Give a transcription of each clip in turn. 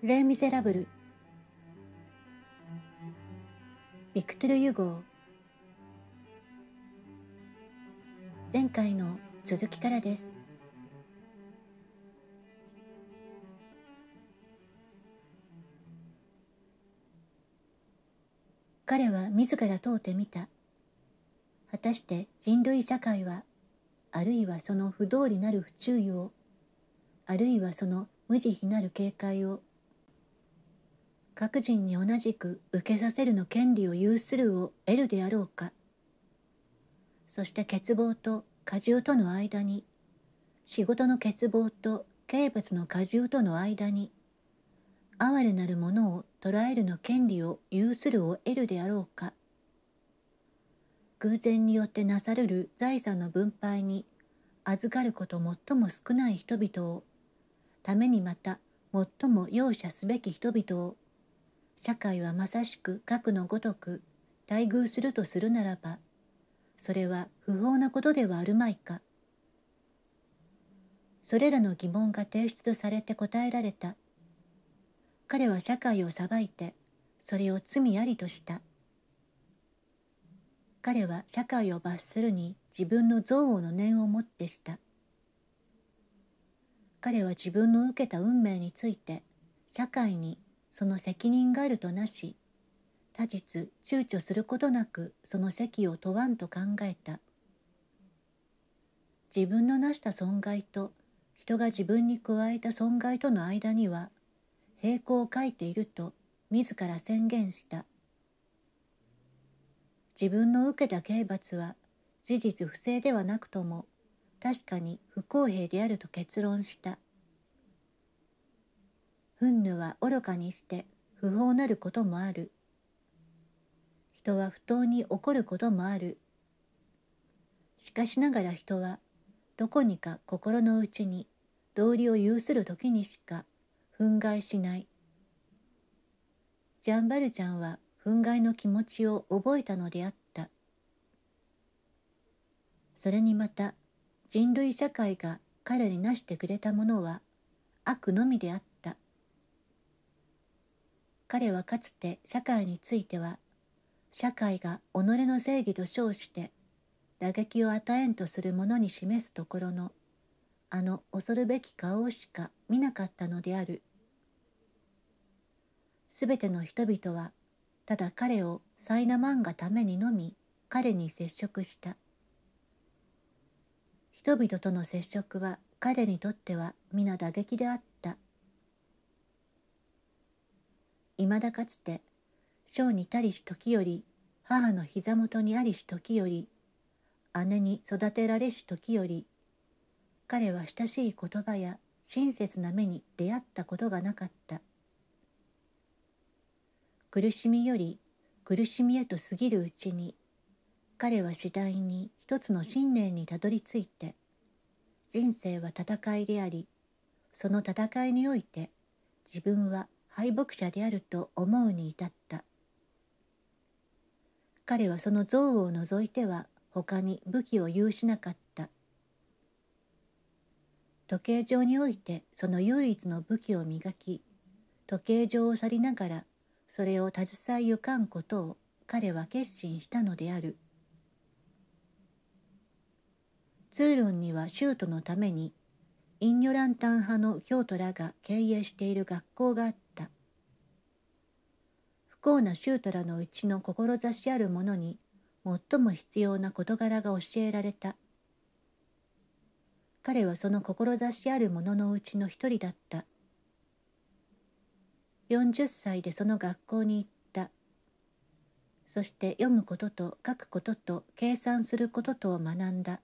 レ・ミゼラブルビクトル・ユゴ前回の続きからです彼は自ら問うてみた果たして人類社会はあるいはその不道理なる不注意をあるいはその無慈悲なる警戒を各人に同じく受けさせるの権利を有するを得るであろうかそして欠乏と荷重との間に仕事の欠乏と刑罰の荷重との間に哀れなるものを捉えるの権利を有するを得るであろうか偶然によってなされる財産の分配に預かること最も少ない人々をためにまた最も容赦すべき人々を社会はまさしく核のごとく待遇するとするならばそれは不法なことではあるまいかそれらの疑問が提出されて答えられた彼は社会を裁いてそれを罪ありとした彼は社会を罰するに自分の憎悪の念をもってした彼は自分の受けた運命について社会にその責任があるとなし他日躊躇することなくその席を問わんと考えた自分のなした損害と人が自分に加えた損害との間には平行を書いていると自ら宣言した自分の受けた刑罰は事実不正ではなくとも確かに不公平であると結論した憤怒は愚かにして不法なることもある。人は不当に怒ることもある。しかしながら人はどこにか心の内に道理を有する時にしか憤慨しない。ジャンバルちゃんは憤慨の気持ちを覚えたのであった。それにまた人類社会が彼になしてくれたものは悪のみであった。彼はかつて社会については社会が己の正義と称して打撃を与えんとするものに示すところのあの恐るべき顔をしか見なかったのであるすべての人々はただ彼を苛ま漫がためにのみ彼に接触した人々との接触は彼にとっては皆打撃であったいまだかつて小にたりし時より母の膝元にありし時より姉に育てられし時より彼は親しい言葉や親切な目に出会ったことがなかった苦しみより苦しみへと過ぎるうちに彼は次第に一つの信念にたどり着いて人生は戦いでありその戦いにおいて自分は敗北者であると思うに至った彼はその憎悪を除いては他に武器を有しなかった時計上においてその唯一の武器を磨き時計上を去りながらそれを携えゆかんことを彼は決心したのである通論にはシュートのためにインニョランタン派の京都らが経営している学校があった不幸なートらのうちの志ある者に最も必要な事柄が教えられた彼はその志ある者のうちの一人だった40歳でその学校に行ったそして読むことと書くことと計算することとを学んだ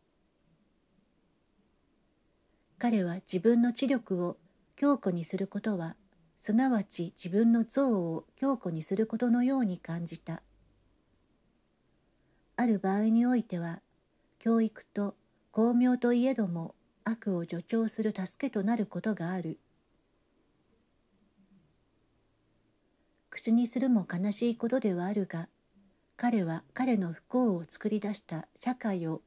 彼は自分の知力を強固にすることはすなわち自分の憎悪を強固にすることのように感じたある場合においては教育と巧妙といえども悪を助長する助けとなることがある口にするも悲しいことではあるが彼は彼の不幸を作り出した社会を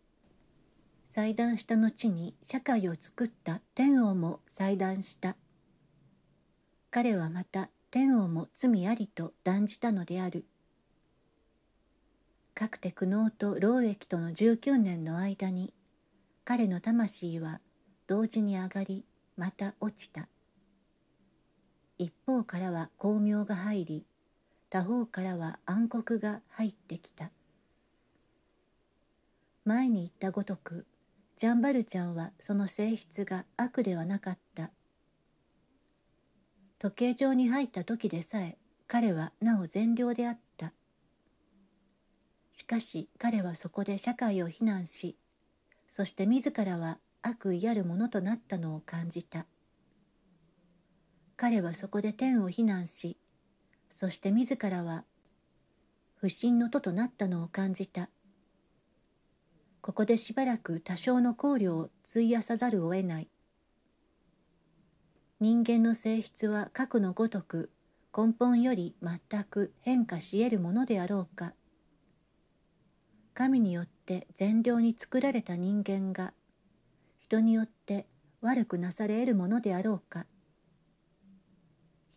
裁断した後に社会を作った天王も裁断した彼はまた天王も罪ありと断じたのであるかくて苦悩と労役との19年の間に彼の魂は同時に上がりまた落ちた一方からは光明が入り他方からは暗黒が入ってきた前に言ったごとくジャンバルちゃんはその性質が悪ではなかった時計場に入った時でさえ彼はなお善良であったしかし彼はそこで社会を非難しそして自らは悪意あるものとなったのを感じた彼はそこで天を非難しそして自らは不信の徒となったのを感じたここでしばらく多少の考慮を費やさざるを得ない人間の性質は核のごとく根本より全く変化し得るものであろうか神によって善良に作られた人間が人によって悪くなされ得るものであろうか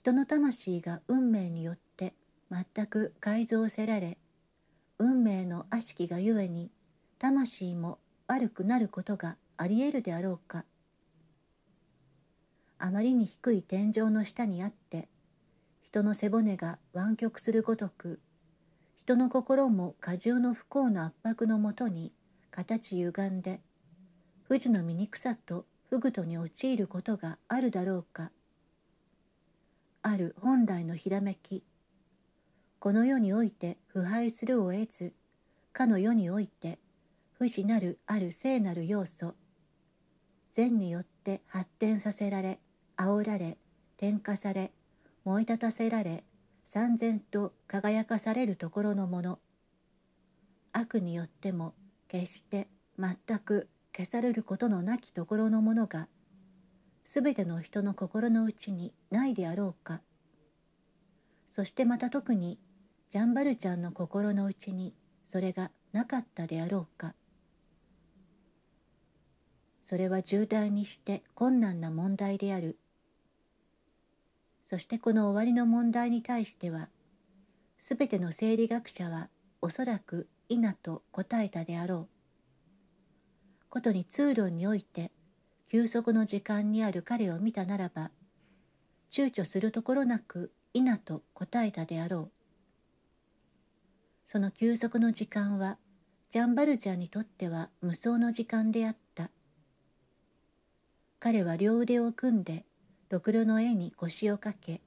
人の魂が運命によって全く改造せられ運命の悪しきがゆえに魂も悪くなることがありえるであろうかあまりに低い天井の下にあって人の背骨が湾曲するごとく人の心も過重の不幸の圧迫のもとに形歪んで富士の醜さと不具とに陥ることがあるだろうかある本来のひらめきこの世において腐敗するを得ずかの世において不死なるある聖なる要素善によって発展させられ煽られ点火され燃え立たせられ三千と輝かされるところのもの悪によっても決して全く消されることのなきところのものが全ての人の心の内にないであろうかそしてまた特にジャンバルちゃんの心の内にそれがなかったであろうかそれは重大にして困難な問題であるそしてこの終わりの問題に対しては全ての生理学者はおそらく「否」と答えたであろうことに通論において休息の時間にある彼を見たならば躊躇するところなく「否」と答えたであろうその休息の時間はジャンバルジャンにとっては無双の時間であった彼は両腕を組んでろくろの絵に腰をかけ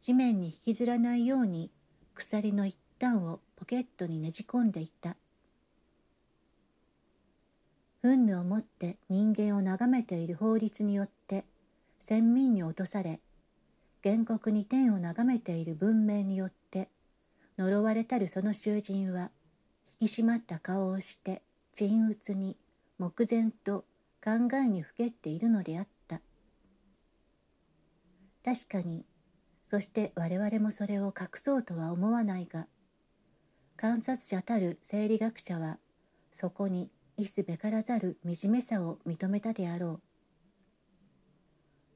地面に引きずらないように鎖の一端をポケットにねじ込んでいた憤怒をもって人間を眺めている法律によって先民に落とされ原告に天を眺めている文明によって呪われたるその囚人は引き締まった顔をして鎮鬱に黙然と考えにふけっているのであった確かにそして我々もそれを隠そうとは思わないが観察者たる生理学者はそこにいすべからざる惨めさを認めたであろう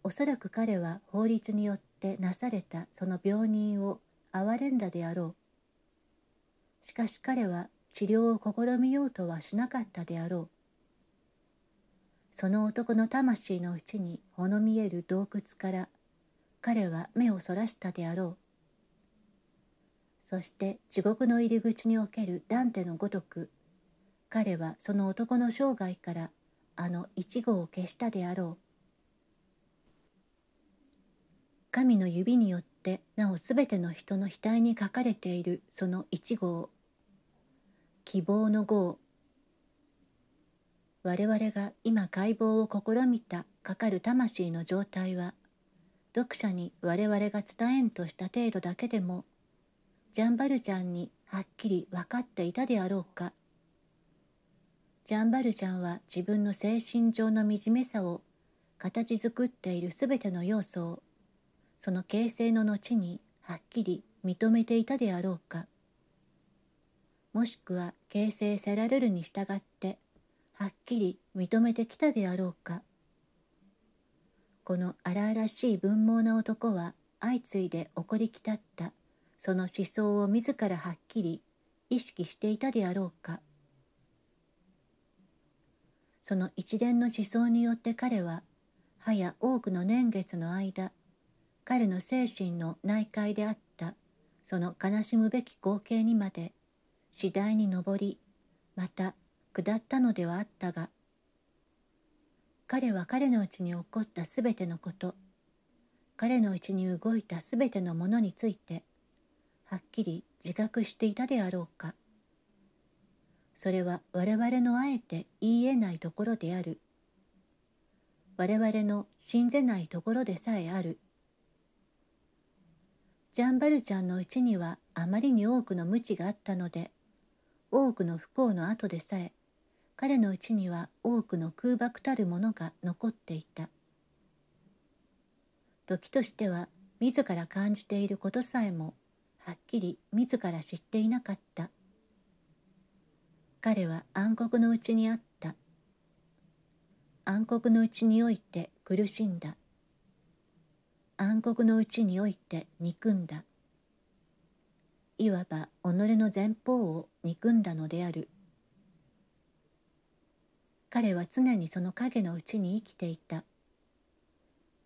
おそらく彼は法律によってなされたその病人を憐れんだであろうしかし彼は治療を試みようとはしなかったであろうその男の魂のうちにほの見える洞窟から彼は目をそらしたであろうそして地獄の入り口におけるダンテのごとく彼はその男の生涯からあの一号を消したであろう神の指によってなお全ての人の額に書かれているその一号希望の号我々が今解剖を試みたかかる魂の状態は読者に我々が伝えんとした程度だけでもジャンバルちゃんにはっきり分かっていたであろうかジャンバルちゃんは自分の精神上の惨めさを形作っているすべての要素をその形成の後にはっきり認めていたであろうかもしくは形成せられるに従ってはっきり認めてきたであろうかこの荒々しい文盲な男は相次いで怒りきたったその思想を自らはっきり意識していたであろうかその一連の思想によって彼ははや多くの年月の間彼の精神の内界であったその悲しむべき光景にまで次第に上りまた下ったのではあったが彼は彼のうちに起こったすべてのこと彼のうちに動いたすべてのものについてはっきり自覚していたであろうかそれは我々のあえて言い得ないところである我々の信ぜないところでさえあるジャンバルちゃんのうちにはあまりに多くの無知があったので多くの不幸の後でさえ彼のうちには多くの空爆たるものが残っていた時としては自ら感じていることさえもはっきり自ら知っていなかった彼は暗黒のうちにあった暗黒のうちにおいて苦しんだ暗黒のうちにおいて憎んだいわば己の前方を憎んだのである彼は常にその影のうちに生きていた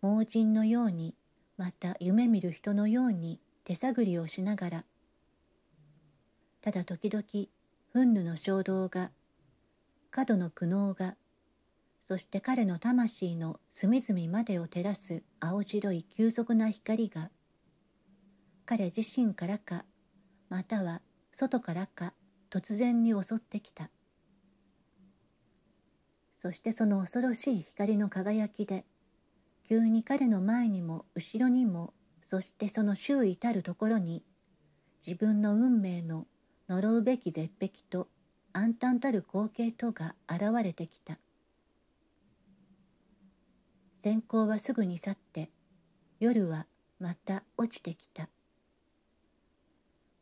盲人のようにまた夢見る人のように手探りをしながらただ時々憤怒の衝動が過度の苦悩がそして彼の魂の隅々までを照らす青白い急速な光が彼自身からかまたは外からか突然に襲ってきたそしてその恐ろしい光の輝きで急に彼の前にも後ろにもそしてその周囲たるところに自分の運命の呪うべき絶壁と暗淡たる光景とが現れてきた閃光はすぐに去って夜はまた落ちてきた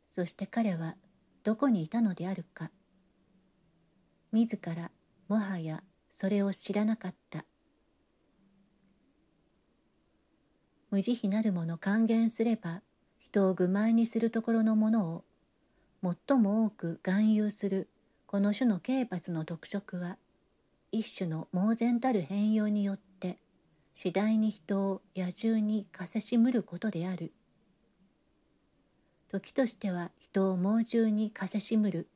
そして彼はどこにいたのであるか自らもはやそれを知らなかった無慈悲なるもの還元すれば人を愚昧にするところのものを最も多く含有するこの種の刑罰の特色は一種の猛然たる変容によって次第に人を野獣にかせしむることである時としては人を猛獣にかせしむる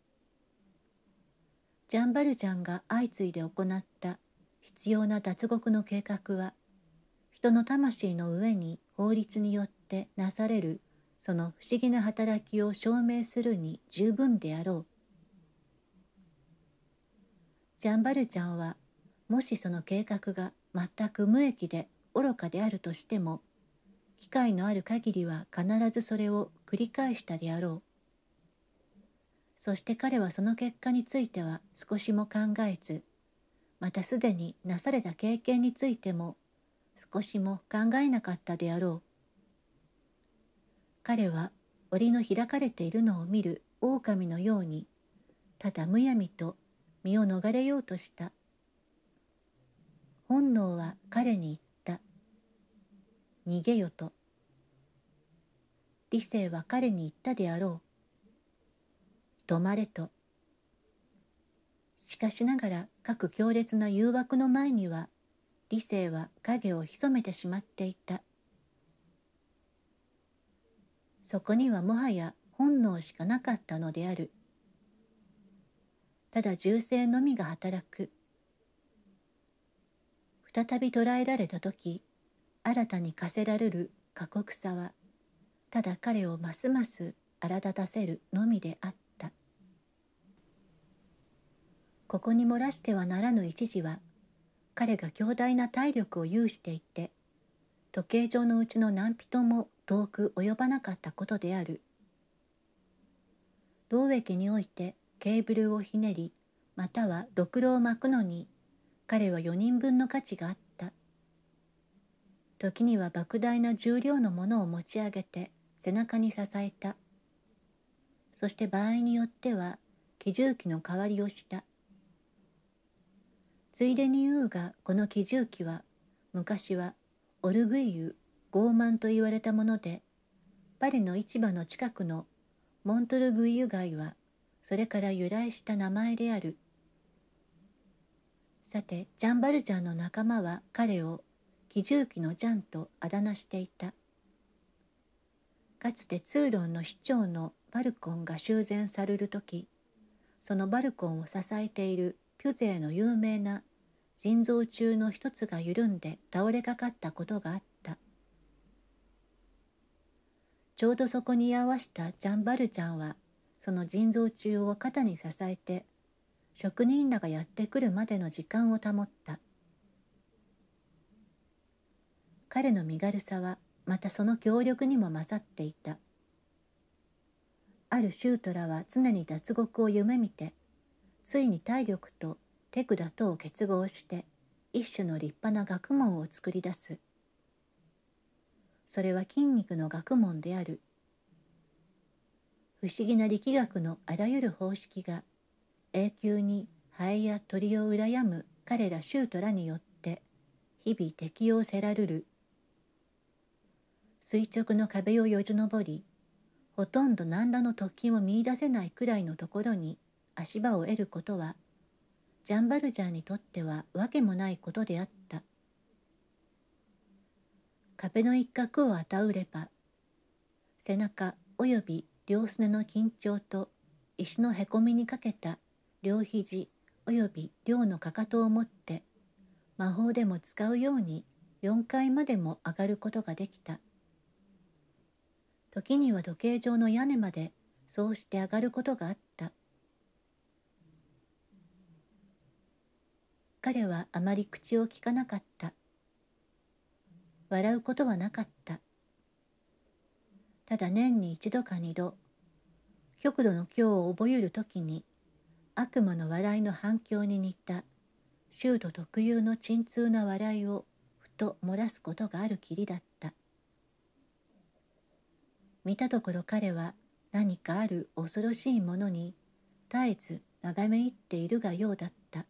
ジャンバルジャンが相次いで行った必要な脱獄の計画は人の魂の上に法律によってなされるその不思議な働きを証明するに十分であろう。ジャンバルちゃんはもしその計画が全く無益で愚かであるとしても機会のある限りは必ずそれを繰り返したであろう。そして彼はその結果については少しも考えずまたすでになされた経験についても少しも考えなかったであろう彼は檻の開かれているのを見る狼のようにただむやみと身を逃れようとした本能は彼に言った逃げよと理性は彼に言ったであろう止まれと。しかしながら各強烈な誘惑の前には理性は影を潜めてしまっていた。そこにはもはや本能しかなかったのである。ただ銃声のみが働く。再び捕らえられた時、新たに課せられる過酷さは、ただ彼をますます荒立たせるのみであった。ここに漏らしてはならぬ一時は彼が強大な体力を有していて時計上のうちの何人も遠く及ばなかったことである同駅においてケーブルをひねりまたはろくろを巻くのに彼は4人分の価値があった時には莫大な重量のものを持ち上げて背中に支えたそして場合によっては機重機の代わりをしたついでに言うがこの喜重器は昔はオルグイユ傲慢と言われたものでパリの市場の近くのモントルグイユ街はそれから由来した名前であるさてジャン・バルジャンの仲間は彼を奇獣機のジャンとあだ名していたかつて通論の市長のバルコンが修繕される時そのバルコンを支えているピュゼーの有名な腎臓中の一つが緩んで倒れかかったことがあったちょうどそこに居合わしたジャンバルちゃんはその腎臓中を肩に支えて職人らがやってくるまでの時間を保った彼の身軽さはまたその協力にも勝っていたあるシュートラは常に脱獄を夢見てついに体力とク管とを結合して一種の立派な学問を作り出すそれは筋肉の学問である不思議な力学のあらゆる方式が永久にハエや鳥を羨む彼らシュートらによって日々適用せられる垂直の壁をよじ登りほとんど何らの突起を見いだせないくらいのところに足場を得ることはジャンバルジャーにとっては訳もないことであった壁の一角をあたうれば背中および両すねの緊張と石のへこみにかけた両肘および両のかかとを持って魔法でも使うように4階までも上がることができた時には時計上の屋根までそうして上がることがあっ彼はあまり口をきかなかった。笑うことはなかった。ただ年に一度か二度、極度の今日を覚えるときに、悪魔の笑いの反響に似た、州都特有の沈痛な笑いをふと漏らすことがあるきりだった。見たところ彼は何かある恐ろしいものに絶えず眺め入っているがようだった。